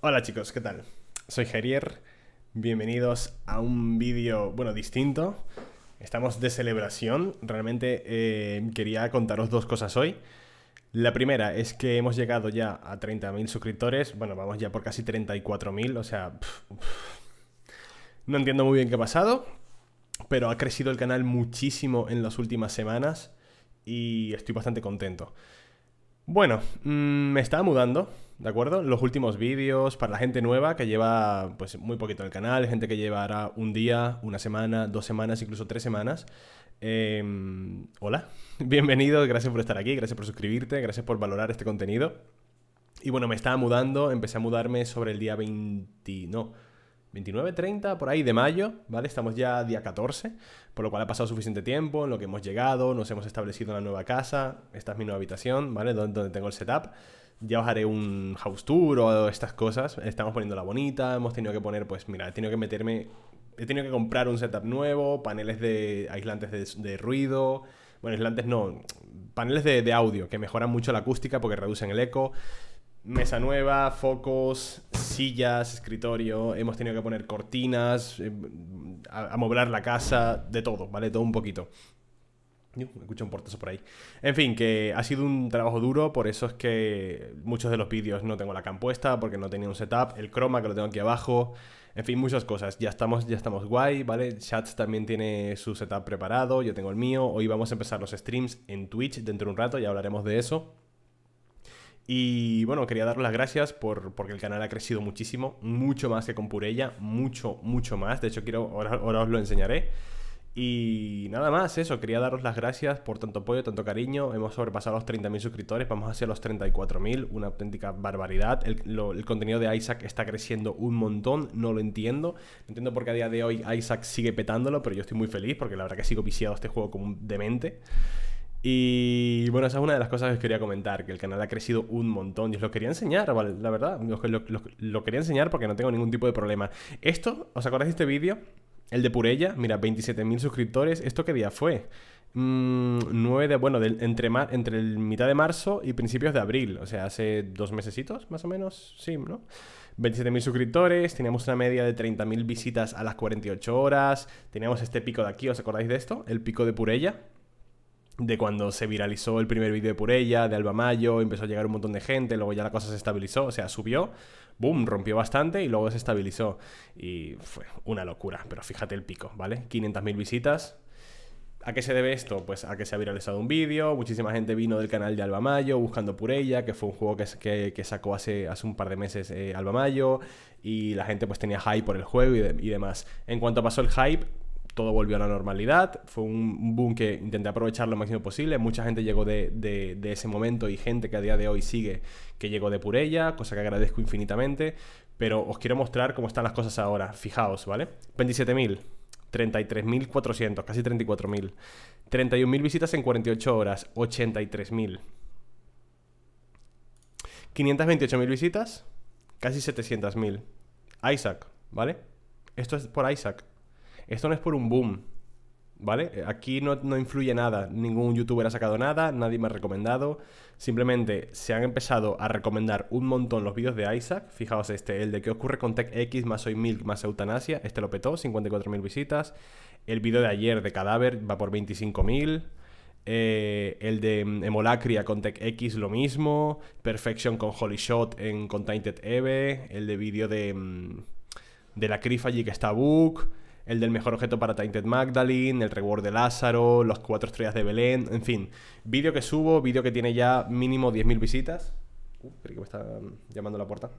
Hola chicos, ¿qué tal? Soy Gerier, bienvenidos a un vídeo, bueno, distinto. Estamos de celebración, realmente eh, quería contaros dos cosas hoy. La primera es que hemos llegado ya a 30.000 suscriptores, bueno, vamos ya por casi 34.000, o sea... No entiendo muy bien qué ha pasado, pero ha crecido el canal muchísimo en las últimas semanas y estoy bastante contento. Bueno, mm, me estaba mudando, ¿de acuerdo? Los últimos vídeos para la gente nueva que lleva pues muy poquito en el canal, gente que llevará un día, una semana, dos semanas, incluso tres semanas. Em, hola, bienvenido, gracias por estar aquí, gracias por suscribirte, gracias por valorar este contenido. Y bueno, me estaba mudando, empecé a mudarme sobre el día 20, no, 29, 30, por ahí de mayo, ¿vale? Estamos ya día 14, por lo cual ha pasado suficiente tiempo en lo que hemos llegado, nos hemos establecido en nueva casa, esta es mi nueva habitación, ¿vale? donde tengo el setup ya os haré un house tour o estas cosas. Estamos poniendo la bonita, hemos tenido que poner, pues mira, he tenido que meterme, he tenido que comprar un setup nuevo, paneles de aislantes de, ruido, bueno, aislantes no, paneles de, audio que mejoran mucho la acústica porque reducen el eco. Mesa nueva, focos, sillas, escritorio, hemos tenido que poner cortinas, eh, a amoblar la casa, de todo, ¿vale? Todo un poquito. Me escucho un portazo por ahí. En fin, que ha sido un trabajo duro, por eso es que muchos de los vídeos no tengo la cam puesta, porque no tenía un setup, el croma que lo tengo aquí abajo, en fin, muchas cosas. Ya estamos, ya estamos guay, ¿vale? Chat también tiene su setup preparado, yo tengo el mío. Hoy vamos a empezar los streams en Twitch dentro de un rato, ya hablaremos de eso. Y bueno, quería daros las gracias por, porque el canal ha crecido muchísimo, mucho más que con Purella, mucho, mucho más. De hecho, quiero, ahora, ahora os lo enseñaré. Y nada más, eso, quería daros las gracias por tanto apoyo, tanto cariño. Hemos sobrepasado los 30.000 suscriptores, vamos hacia los 34.000, una auténtica barbaridad. El, contenido de Isaac está creciendo un montón, no lo entiendo. No entiendo por qué a día de hoy Isaac sigue petándolo, pero yo estoy muy feliz porque la verdad que sigo viciado este juego como un demente. Y bueno, esa es una de las cosas que os quería comentar, que el canal ha crecido un montón. Y os lo quería enseñar, La verdad, lo, lo quería enseñar porque no tengo ningún tipo de problema. Esto, ¿os acordáis de este vídeo? El de Purella, mira, 27.000 suscriptores. ¿Esto qué día fue? 9 mm, de, bueno, entre, entre el mitad de marzo y principios de abril. O sea, hace dos mesecitos, más o menos. Sí, ¿no? 27.000 suscriptores, teníamos una media de 30.000 visitas a las 48 horas, teníamos este pico de aquí, ¿os acordáis de esto? El pico de Purella, de cuando se viralizó el primer vídeo de ella, de Alba Mayo, empezó a llegar un montón de gente, luego ya la cosa se estabilizó, o sea, subió, boom, rompió bastante y luego se estabilizó. Y fue una locura, pero fíjate el pico, ¿vale? 500.000 visitas. ¿A qué se debe esto? Pues a que se ha viralizado un vídeo, muchísima gente vino del canal de Alba Mayo buscando ella. que fue un juego que, sacó hace, hace un par de meses eh, Alba Mayo, y la gente pues tenía hype por el juego y, y demás. En cuanto pasó el hype, todo volvió a la normalidad. Fue un boom que intenté aprovechar lo máximo posible. Mucha gente llegó de, ese momento y gente que a día de hoy sigue que llegó de Purella, cosa que agradezco infinitamente. Pero os quiero mostrar cómo están las cosas ahora. Fijaos, ¿vale? 27.000. 33.400, casi 34.000. 31.000 visitas en 48 horas, 83.000. 528.000 visitas, casi 700.000. Isaac, ¿vale? Esto es por Isaac. Esto no es por un boom, ¿vale? Eh, aquí no, influye nada, ningún youtuber ha sacado nada, nadie me ha recomendado, simplemente se han empezado a recomendar un montón los vídeos de Isaac, fijaos este, el de qué ocurre con TechX más Soy Milk más Eutanasia, este lo petó, 54.000 visitas, el vídeo de ayer de Cadáver va por 25.000, eh, el de mm, Emolacria con TechX lo mismo, Perfection con Holy Shot en Contented Eve, el de vídeo de, mm, de la crifa que está Book el del mejor objeto para Tainted Magdalene, el reward de Lázaro, los cuatro estrellas de Belén, en fin. Vídeo que subo, vídeo que tiene ya mínimo 10.000 visitas. Uh, creo que me está mm, llamando la puerta.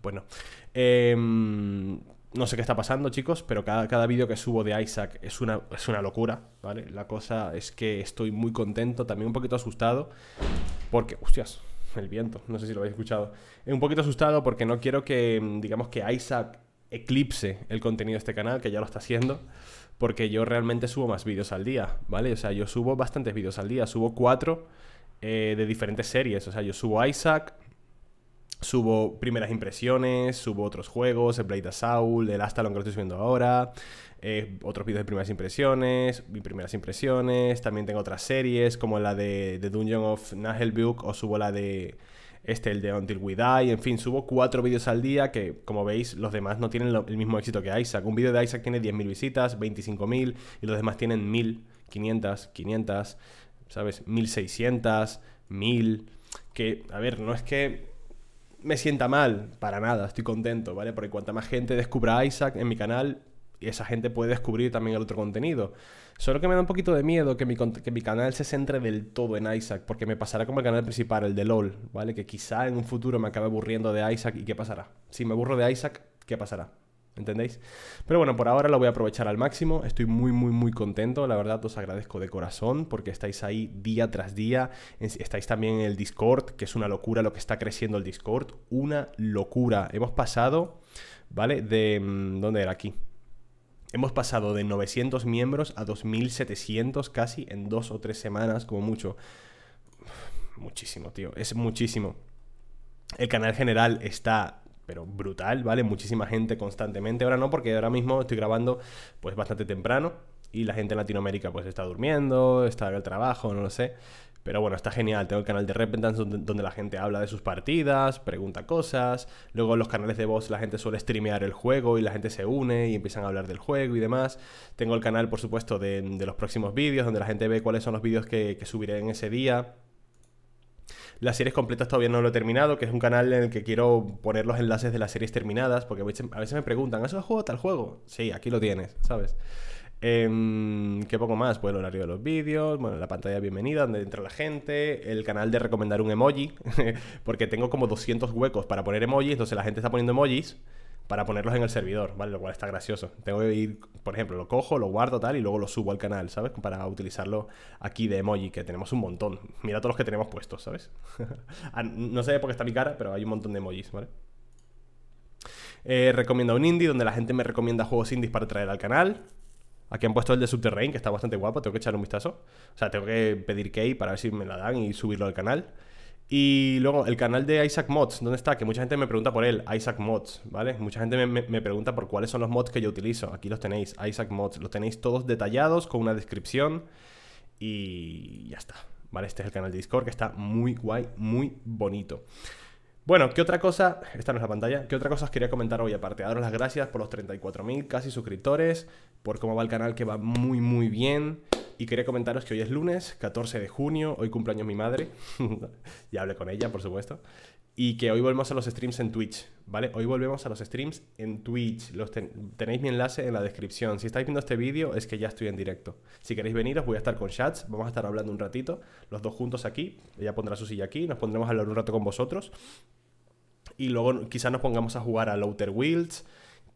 Bueno, em, no sé qué está pasando, chicos, pero cada, cada vídeo que subo de Isaac es una, es una locura, ¿vale? La cosa es que estoy muy contento, también un poquito asustado, porque, hostias, el viento, no sé si lo habéis escuchado. Eh, un poquito asustado porque no quiero que, mm, digamos, que Isaac eclipse el contenido de este canal, que ya lo está haciendo, porque yo realmente subo más vídeos al día, ¿vale? O sea, yo subo bastantes vídeos al día, subo cuatro eh, de diferentes series, o sea, yo subo Isaac, subo primeras impresiones, subo otros juegos, el Blade Saul, el Astalon que lo estoy subiendo ahora, eh, otros vídeos de primeras impresiones, mis primeras impresiones, también tengo otras series como la de, Dungeon of Nahelbuk o subo la de este, el de Until We Die, en fin, subo cuatro vídeos al día que, como veis, los demás no tienen el mismo éxito que Isaac. Un vídeo de Isaac tiene 10.000 visitas, 25.000 y los demás tienen 1.500, 500, 500, ¿sabes? 1.600, 1.000, que, a ver, no es que me sienta mal, para nada, estoy contento, ¿vale? Porque cuanta más gente descubra Isaac en mi canal, y esa gente puede descubrir también el otro contenido. Solo que me da un poquito de miedo que mi, canal se centre del todo en Isaac, porque me pasará como el canal principal, el de LOL, ¿vale? Que quizá en un futuro me acabe aburriendo de Isaac y ¿qué pasará? Si me aburro de Isaac, ¿qué pasará? ¿Entendéis? Pero bueno, por ahora lo voy a aprovechar al máximo. Estoy muy, muy, muy contento. La verdad, os agradezco de corazón porque estáis ahí día tras día. Estáis también en el Discord, que es una locura lo que está creciendo el Discord. Una locura. Hemos pasado, ¿vale? De... Mm, ¿Dónde era? Aquí hemos pasado de 900 miembros a 2.700 casi en dos o tres semanas, como mucho. Muchísimo, tío, es muchísimo. El canal general está, pero brutal, ¿vale? Muchísima gente constantemente. Ahora no, porque ahora mismo estoy grabando pues bastante temprano y la gente en Latinoamérica pues está durmiendo, está en el trabajo, no lo sé. Pero bueno, está genial. Tengo el canal de Repentance donde la gente habla de sus partidas, pregunta cosas. Luego en los canales de voz la gente suele streamear el juego y la gente se une y empiezan a hablar del juego y demás. Tengo el canal, por supuesto, de, los próximos vídeos donde la gente ve cuáles son los vídeos que, que subiré en ese día. Las series completas todavía no lo he terminado, que es un canal en el que quiero poner los enlaces de las series terminadas, porque a veces me preguntan, ¿has jugado tal juego? Sí, aquí lo tienes, ¿sabes? Em, ¿Qué poco más? Pues el horario de los vídeos, bueno, la pantalla de bienvenida donde entra la gente, el canal de recomendar un emoji, porque tengo como 200 huecos para poner emojis, entonces la gente está poniendo emojis para ponerlos en el servidor, ¿vale? Lo cual está gracioso. Tengo que ir, por ejemplo, lo cojo, lo guardo tal y luego lo subo al canal, ¿sabes? Para utilizarlo aquí de emoji, que tenemos un montón. Mira todos los que tenemos puestos, ¿sabes? Ah, no sé por qué está mi cara, pero hay un montón de emojis, ¿vale? Eh, recomiendo un indie, donde la gente me recomienda juegos indies para traer al canal. Aquí han puesto el de subterrain que está bastante guapo, tengo que echarle un vistazo. O sea, tengo que pedir key para ver si me la dan y subirlo al canal. Y luego el canal de Isaac Mods, ¿dónde está? Que mucha gente me pregunta por él, Isaac Mods, ¿vale? Mucha gente me, pregunta por cuáles son los mods que yo utilizo. Aquí los tenéis, Isaac Mods, los tenéis todos detallados con una descripción y ya está. ¿Vale? Este es el canal de Discord que está muy guay, muy bonito. Bueno, ¿qué otra cosa? Esta no es la pantalla. ¿Qué otra cosa os quería comentar hoy? Aparte, daros las gracias por los 34.000 casi suscriptores, por cómo va el canal que va muy, muy bien. Y quería comentaros que hoy es lunes, 14 de junio, hoy cumpleaños mi madre. ya hablé con ella, por supuesto. Y que hoy volvemos a los streams en Twitch, ¿vale? Hoy volvemos a los streams en Twitch. Los tenéis mi enlace en la descripción. Si estáis viendo este vídeo es que ya estoy en directo. Si queréis venir os voy a estar con chats, vamos a estar hablando un ratito, los dos juntos aquí. Ella pondrá su silla aquí, nos pondremos a hablar un rato con vosotros y luego quizás nos pongamos a jugar a Outer Wilds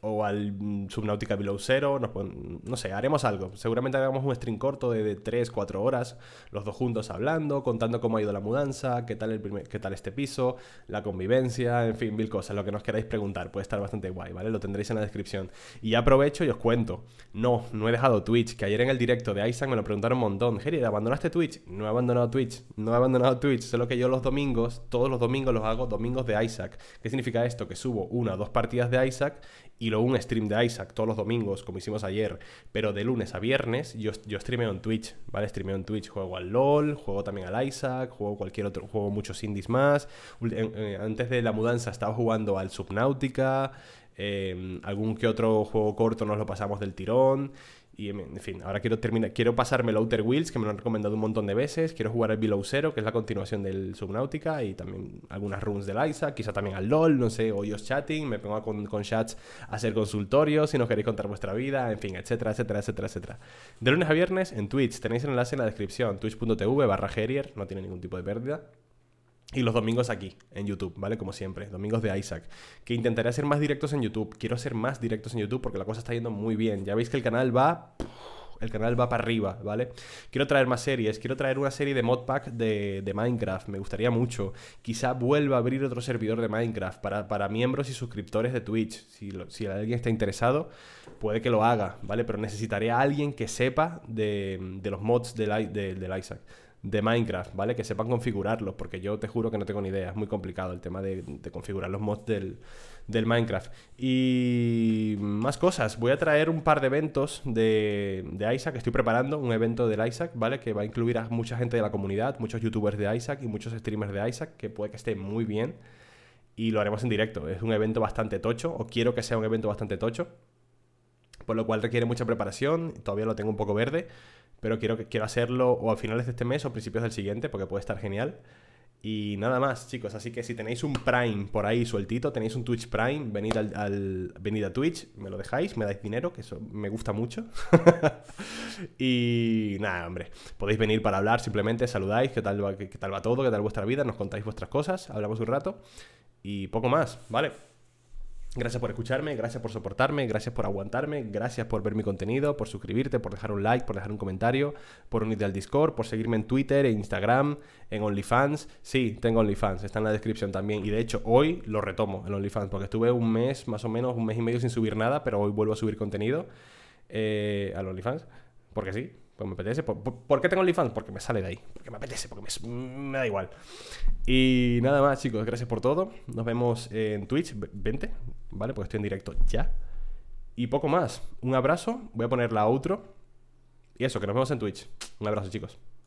o al mm, Subnautica Below Zero, no sé, haremos algo. Seguramente hagamos un stream corto de, 3, 4 horas, los dos juntos hablando, contando cómo ha ido la mudanza, qué tal, qué tal este piso, la convivencia, en fin, mil cosas, lo que nos queráis preguntar, puede estar bastante guay, ¿vale? Lo tendréis en la descripción. Y aprovecho y os cuento, no, no he dejado Twitch, que ayer en el directo de Isaac me lo preguntaron un montón, Geri, ¿abandonaste Twitch? No he abandonado Twitch, no he abandonado Twitch, solo que yo los domingos, todos los domingos los hago domingos de Isaac. ¿Qué significa esto? Que subo una o dos partidas de Isaac y luego un stream de Isaac todos los domingos, como hicimos ayer, pero de lunes a viernes, yo, yo streameo en Twitch, ¿vale? Streameo en Twitch, juego al LOL, juego también al Isaac, juego cualquier otro, juego muchos indies más. Eh, antes de la mudanza estaba jugando al Subnautica, eh, algún que otro juego corto nos lo pasamos del tirón. Y en fin, ahora quiero terminar, quiero pasarme el Outer Wheels, que me lo han recomendado un montón de veces. Quiero jugar el Below Zero, que es la continuación del Subnautica, y también algunas runes del ISA, quizá también al LOL, no sé, o yo chatting, me pongo con, chats a hacer consultorios, si no queréis contar vuestra vida, en fin, etcétera, etcétera, etcétera, etcétera. De lunes a viernes en Twitch, tenéis el enlace en la descripción, twitch.tv barra Herier. no tiene ningún tipo de pérdida. Y los domingos aquí, en YouTube, ¿vale? Como siempre, domingos de Isaac. Que intentaré hacer más directos en YouTube. Quiero hacer más directos en YouTube porque la cosa está yendo muy bien. Ya veis que el canal va... El canal va para arriba, ¿vale? Quiero traer más series. Quiero traer una serie de modpack de, de Minecraft. Me gustaría mucho. Quizá vuelva a abrir otro servidor de Minecraft para, para miembros y suscriptores de Twitch. Si, alguien está interesado, puede que lo haga, ¿vale? Pero necesitaré a alguien que sepa de, los mods de del Isaac de Minecraft, ¿vale? Que sepan configurarlos, porque yo te juro que no tengo ni idea, es muy complicado el tema de, configurar los mods del, Minecraft. Y más cosas, voy a traer un par de eventos de, de Isaac, estoy preparando un evento del Isaac, ¿vale? Que va a incluir a mucha gente de la comunidad, muchos youtubers de Isaac y muchos streamers de Isaac, que puede que esté muy bien. Y lo haremos en directo, es un evento bastante tocho, o quiero que sea un evento bastante tocho por lo cual requiere mucha preparación, todavía lo tengo un poco verde, pero quiero, quiero hacerlo o a finales de este mes o principios del siguiente, porque puede estar genial. Y nada más, chicos, así que si tenéis un Prime por ahí sueltito, tenéis un Twitch Prime, venid, al, venid a Twitch, me lo dejáis, me dais dinero, que eso me gusta mucho. y nada, hombre, podéis venir para hablar, simplemente saludáis, qué tal, va, qué tal va todo, qué tal vuestra vida, nos contáis vuestras cosas, hablamos un rato y poco más, ¿vale? Gracias por escucharme, gracias por soportarme, gracias por aguantarme, gracias por ver mi contenido, por suscribirte, por dejar un like, por dejar un comentario, por unirte al Discord, por seguirme en Twitter, e Instagram, en OnlyFans. Sí, tengo OnlyFans, está en la descripción también. Y de hecho, hoy lo retomo en OnlyFans, porque estuve un mes, más o menos, un mes y medio sin subir nada, pero hoy vuelvo a subir contenido eh, al OnlyFans, porque sí, pues me apetece. ¿Por, por, qué tengo OnlyFans? Porque me sale de ahí. Porque me apetece, porque me, da igual. Y nada más, chicos. Gracias por todo. Nos vemos en Twitch. 20, ¿vale? Porque estoy en directo ya. Y poco más. Un abrazo. Voy a poner la outro. Y eso, que nos vemos en Twitch. Un abrazo, chicos.